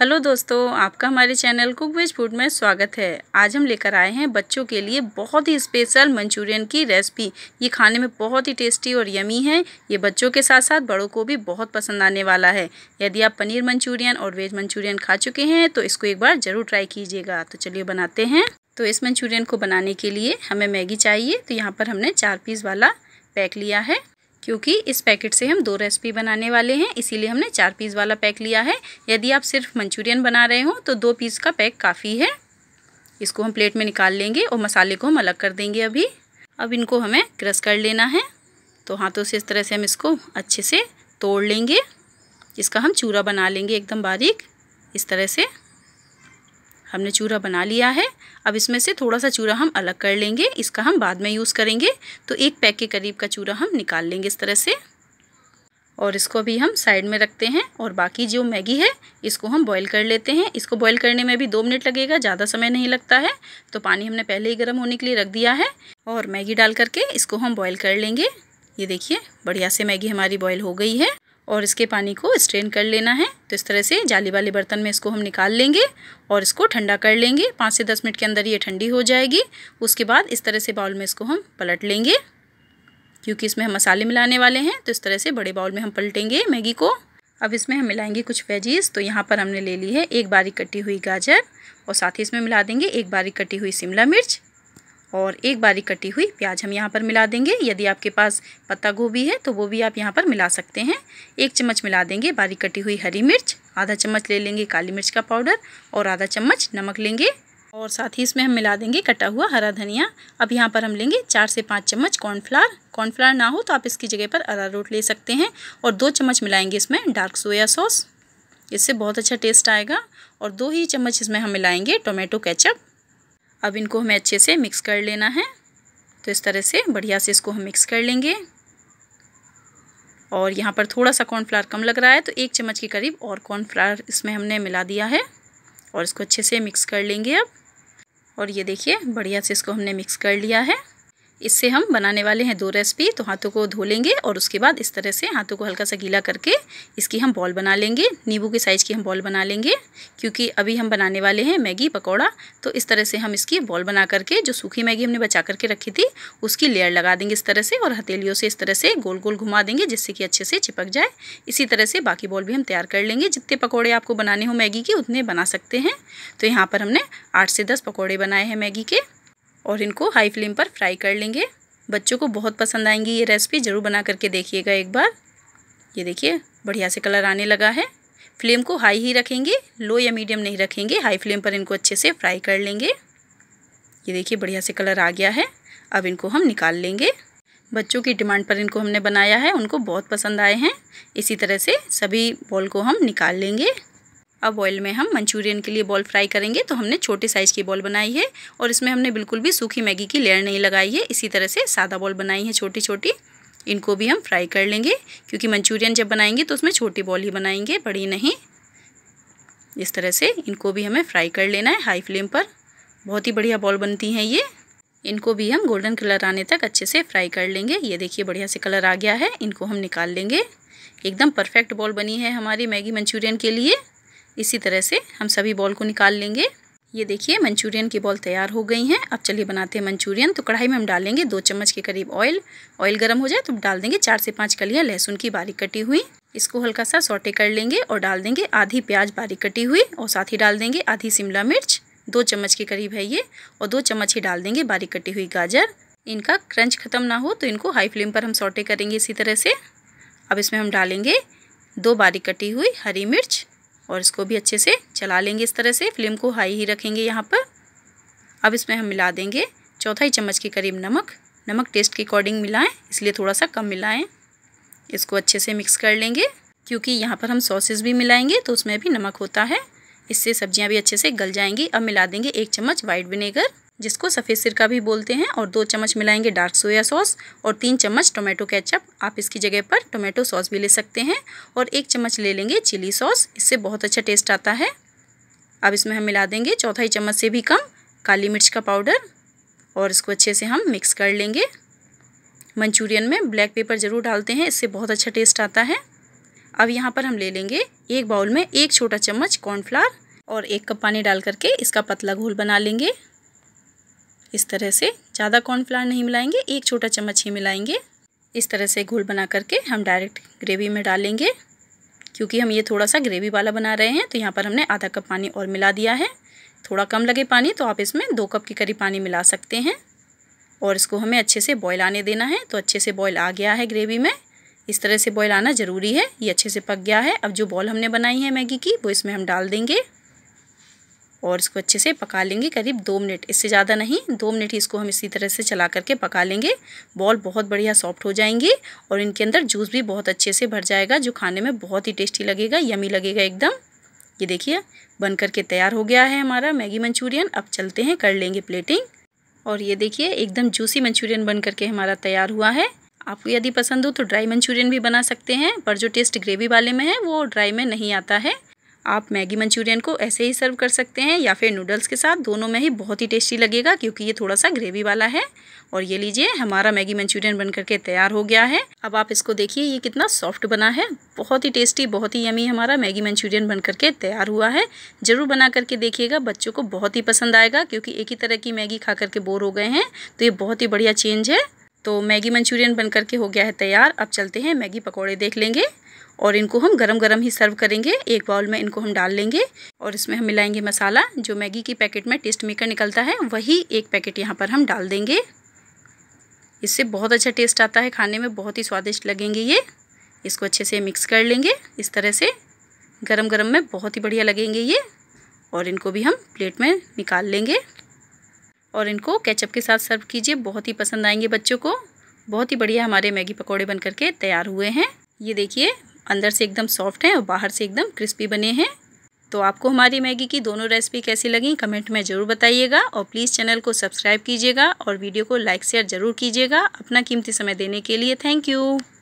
hello दोस्तों आपका हमारे चैनल कुक वेज फूड में स्वागत है आज हम लेकर आए हैं बच्चों के लिए बहुत ही स्पेशल मंचूरियन की रेसिपी ये खाने में बहुत ही टेस्टी और यमी है ये बच्चों के साथ साथ बड़ों को भी बहुत पसंद आने वाला है यदि आप पनीर मंचूरियन और वेज मंचूरियन खा चुके हैं तो इसको एक बार ज़रूर ट्राई कीजिएगा तो चलिए बनाते हैं तो इस मंचूरियन को बनाने के लिए हमें मैगी चाहिए तो यहाँ पर हमने चार पीस वाला पैक लिया है क्योंकि इस पैकेट से हम दो रेसिपी बनाने वाले हैं इसीलिए हमने चार पीस वाला पैक लिया है यदि आप सिर्फ मंचूरियन बना रहे हो तो दो पीस का पैक काफ़ी है इसको हम प्लेट में निकाल लेंगे और मसाले को हम अलग कर देंगे अभी अब इनको हमें क्रश कर लेना है तो हाथों से इस तरह से हम इसको अच्छे से तोड़ लेंगे इसका हम चूरा बना लेंगे एकदम बारीक इस तरह से हमने चूरा बना लिया है अब इसमें से थोड़ा सा चूरा हम अलग कर लेंगे इसका हम बाद में यूज़ करेंगे तो एक पैक के करीब का चूरा हम निकाल लेंगे इस तरह से और इसको भी हम साइड में रखते हैं और बाकी जो मैगी है इसको हम बॉईल कर लेते हैं इसको बॉईल करने में भी दो मिनट लगेगा ज़्यादा समय नहीं लगता है तो पानी हमने पहले ही गर्म होने के लिए रख दिया है और मैगी डाल करके इसको हम बॉईल कर लेंगे ये देखिए बढ़िया से मैगी हमारी बॉईल हो गई है और इसके पानी को स्ट्रेन कर लेना है तो इस तरह से जाली वाले बर्तन में इसको हम निकाल लेंगे और इसको ठंडा कर लेंगे पाँच से दस मिनट के अंदर ये ठंडी हो जाएगी उसके बाद इस तरह से बाउल में इसको हम पलट लेंगे क्योंकि इसमें हम मसाले मिलाने वाले हैं तो इस तरह से बड़े बाउल में हम पलटेंगे मैगी को अब इसमें हम मिलाएंगे कुछ वेजीज तो यहाँ पर हमने ले ली है एक बारीक कटी हुई गाजर और साथ ही इसमें मिला देंगे एक बारीक कटी हुई शिमला मिर्च और एक बारीक कटी हुई प्याज हम यहाँ पर मिला देंगे यदि आपके पास पत्ता गोभी है तो वो भी आप यहाँ पर मिला सकते हैं एक चम्मच मिला देंगे बारीक कटी हुई हरी मिर्च आधा चम्मच ले लेंगे काली मिर्च का पाउडर और आधा चम्मच नमक लेंगे और साथ ही इसमें हम मिला देंगे कटा हुआ हरा धनिया अब यहाँ पर हम लेंगे चार से पाँच चम्मच कॉर्नफ्लावर कॉर्नफ्लावर ना हो तो आप इसकी जगह पर अरा रोट ले सकते हैं और दो चम्मच मिलाएंगे इसमें डार्क सोया सॉस इससे बहुत अच्छा टेस्ट आएगा और दो ही चम्मच इसमें हम मिलाएंगे टोमेटो केचप अब इनको हमें अच्छे से मिक्स कर लेना है तो इस तरह से बढ़िया से इसको हम मिक्स कर लेंगे और यहाँ पर थोड़ा सा कॉर्नफ्लावर कम लग रहा है तो एक चम्मच के करीब और कॉर्नफ्लावर इसमें हमने मिला दिया है और इसको अच्छे से मिक्स कर लेंगे अब और ये देखिए बढ़िया से इसको हमने मिक्स कर लिया है इससे हम बनाने वाले हैं दो रेसिपी तो हाथों को धो लेंगे और उसके बाद इस तरह से हाथों को हल्का सा गीला करके इसकी हम बॉल बना लेंगे नींबू के साइज़ की हम बॉल बना लेंगे क्योंकि अभी हम बनाने वाले हैं मैगी पकौड़ा तो इस तरह से हम इसकी बॉल बना करके जो सूखी मैगी हमने बचा करके रखी थी उसकी लेयर लगा देंगे इस तरह से और हथेलियों से इस तरह से गोल गोल घुमा देंगे जिससे कि अच्छे से चिपक जाए इसी तरह से बाकी बॉल भी हम तैयार कर लेंगे जितने पकौड़े आपको बनाने हो मैगी के उतने बना सकते हैं तो यहाँ पर हमने आठ से दस पकौड़े बनाए हैं मैगी के और इनको हाई फ्लेम पर फ्राई कर लेंगे बच्चों को बहुत पसंद आएंगी ये रेसिपी ज़रूर बना करके देखिएगा एक बार ये देखिए बढ़िया से कलर आने लगा है फ्लेम को हाई ही रखेंगे लो या मीडियम नहीं रखेंगे हाई फ्लेम पर इनको अच्छे से फ्राई कर लेंगे ये देखिए बढ़िया से कलर आ गया है अब इनको हम निकाल लेंगे बच्चों की डिमांड पर इनको हमने बनाया है उनको बहुत पसंद आए हैं इसी तरह से सभी बॉल को हम निकाल लेंगे अब ऑयल में हम मंचूरियन के लिए बॉल फ्राई करेंगे तो हमने छोटे साइज़ की बॉल बनाई है और इसमें हमने बिल्कुल भी सूखी मैगी की लेयर नहीं लगाई है इसी तरह से सादा बॉल बनाई है छोटी छोटी इनको भी हम फ्राई कर लेंगे क्योंकि मंचूरियन जब बनाएंगे तो उसमें छोटी बॉल ही बनाएंगे बड़ी नहीं इस तरह से इनको भी हमें फ्राई कर लेना है हाई फ्लेम पर बहुत ही बढ़िया बॉल बनती हैं ये इनको भी हम गोल्डन कलर आने तक अच्छे से फ्राई कर लेंगे ये देखिए बढ़िया से कलर आ गया है इनको हम निकाल लेंगे एकदम परफेक्ट बॉल बनी है हमारी मैगी मंचूरियन के लिए इसी तरह से हम सभी बॉल को निकाल लेंगे ये देखिए मंचूरियन की बॉल तैयार हो गई हैं अब चलिए बनाते हैं मंचूरियन तो कढ़ाई में हम डालेंगे दो चम्मच के करीब ऑयल ऑयल गर्म हो जाए तो डाल देंगे चार से पाँच कलियाँ लहसुन की बारीक कटी हुई इसको हल्का सा सोटे कर लेंगे और डाल देंगे आधी प्याज बारीक कटी हुई और साथ ही डाल देंगे आधी शिमला मिर्च दो चम्मच के करीब है ये और दो चम्मच ही डाल देंगे बारीक कटी हुई गाजर इनका क्रंच ख़त्म ना हो तो इनको हाई फ्लेम पर हम सोटे करेंगे इसी तरह से अब इसमें हम डालेंगे दो बारीक कटी हुई हरी मिर्च और इसको भी अच्छे से चला लेंगे इस तरह से फ्लेम को हाई ही रखेंगे यहाँ पर अब इसमें हम मिला देंगे चौथाई चम्मच के करीब नमक नमक टेस्ट के अकॉर्डिंग मिलाएं इसलिए थोड़ा सा कम मिलाएं इसको अच्छे से मिक्स कर लेंगे क्योंकि यहाँ पर हम सॉसेस भी मिलाएंगे तो उसमें भी नमक होता है इससे सब्जियाँ भी अच्छे से गल जाएंगी अब मिला देंगे एक चम्मच वाइट विनेगर जिसको सफ़ेद सिरका भी बोलते हैं और दो चम्मच मिलाएंगे डार्क सोया सॉस और तीन चम्मच टोमेटो केचप आप इसकी जगह पर टोमेटो सॉस भी ले सकते हैं और एक चम्मच ले लेंगे चिली सॉस इससे बहुत अच्छा टेस्ट आता है अब इसमें हम मिला देंगे चौथाई चम्मच से भी कम काली मिर्च का पाउडर और इसको अच्छे से हम मिक्स कर लेंगे मंचूरियन में ब्लैक पेपर ज़रूर डालते हैं इससे बहुत अच्छा टेस्ट आता है अब यहाँ पर हम ले लेंगे एक बाउल में एक छोटा चम्मच कॉर्नफ्लावर और एक कप पानी डाल करके इसका पतला घोल बना लेंगे इस तरह से ज़्यादा कॉर्नफ्लावर नहीं मिलाएंगे एक छोटा चम्मच ही मिलाएंगे इस तरह से घोल बना करके हम डायरेक्ट ग्रेवी में डालेंगे क्योंकि हम ये थोड़ा सा ग्रेवी वाला बना रहे हैं तो यहाँ पर हमने आधा कप पानी और मिला दिया है थोड़ा कम लगे पानी तो आप इसमें दो कप के करीब पानी मिला सकते हैं और इसको हमें अच्छे से बॉयल आने देना है तो अच्छे से बॉयल आ गया है ग्रेवी में इस तरह से बॉयल आना ज़रूरी है ये अच्छे से पक गया है अब जो बॉल हमने बनाई है मैगी की वो इसमें हम डाल देंगे और इसको अच्छे से पका लेंगे करीब दो मिनट इससे ज़्यादा नहीं दो मिनट ही इसको हम इसी तरह से चला करके पका लेंगे बॉल बहुत बढ़िया सॉफ्ट हो जाएंगे और इनके अंदर जूस भी बहुत अच्छे से भर जाएगा जो खाने में बहुत ही टेस्टी लगेगा यमी लगेगा एकदम ये देखिए बन करके तैयार हो गया है हमारा मैगी मंचूरियन अब चलते हैं कर लेंगे प्लेटिंग और ये देखिए एकदम जूसी मंचूरियन बन करके हमारा तैयार हुआ है आपको यदि पसंद हो तो ड्राई मंचूरियन भी बना सकते हैं पर जो टेस्ट ग्रेवी वाले में है वो ड्राई में नहीं आता है आप मैगी मंचूरियन को ऐसे ही सर्व कर सकते हैं या फिर नूडल्स के साथ दोनों में ही बहुत ही टेस्टी लगेगा क्योंकि ये थोड़ा सा ग्रेवी वाला है और ये लीजिए हमारा मैगी मंचूरियन बन करके तैयार हो गया है अब आप इसको देखिए ये कितना सॉफ्ट बना है बहुत ही टेस्टी बहुत ही यमी हमारा मैगी मंचूरियन बन करके तैयार हुआ है ज़रूर बना करके देखिएगा बच्चों को बहुत ही पसंद आएगा क्योंकि एक ही तरह की मैगी खा करके बोर हो गए हैं तो ये बहुत ही बढ़िया चेंज है तो मैगी मंचूरियन बन करके हो गया है तैयार अब चलते हैं मैगी पकौड़े देख लेंगे और इनको हम गरम गरम ही सर्व करेंगे एक बाउल में इनको हम डाल लेंगे और इसमें हम मिलाएंगे मसाला जो मैगी की पैकेट में टेस्ट मेकर निकलता है वही एक पैकेट यहाँ पर हम डाल देंगे इससे बहुत अच्छा टेस्ट आता है खाने में बहुत ही स्वादिष्ट लगेंगे ये इसको अच्छे से मिक्स कर लेंगे इस तरह से गरम गरम में बहुत ही बढ़िया लगेंगे ये और इनको भी हम प्लेट में निकाल लेंगे और इनको केचप के साथ सर्व कीजिए बहुत ही पसंद आएंगे बच्चों को बहुत ही बढ़िया हमारे मैगी पकौड़े बन करके तैयार हुए हैं ये देखिए अंदर से एकदम सॉफ्ट हैं और बाहर से एकदम क्रिस्पी बने हैं तो आपको हमारी मैगी की दोनों रेसिपी कैसी लगी कमेंट में ज़रूर बताइएगा और प्लीज़ चैनल को सब्सक्राइब कीजिएगा और वीडियो को लाइक शेयर ज़रूर कीजिएगा अपना कीमती समय देने के लिए थैंक यू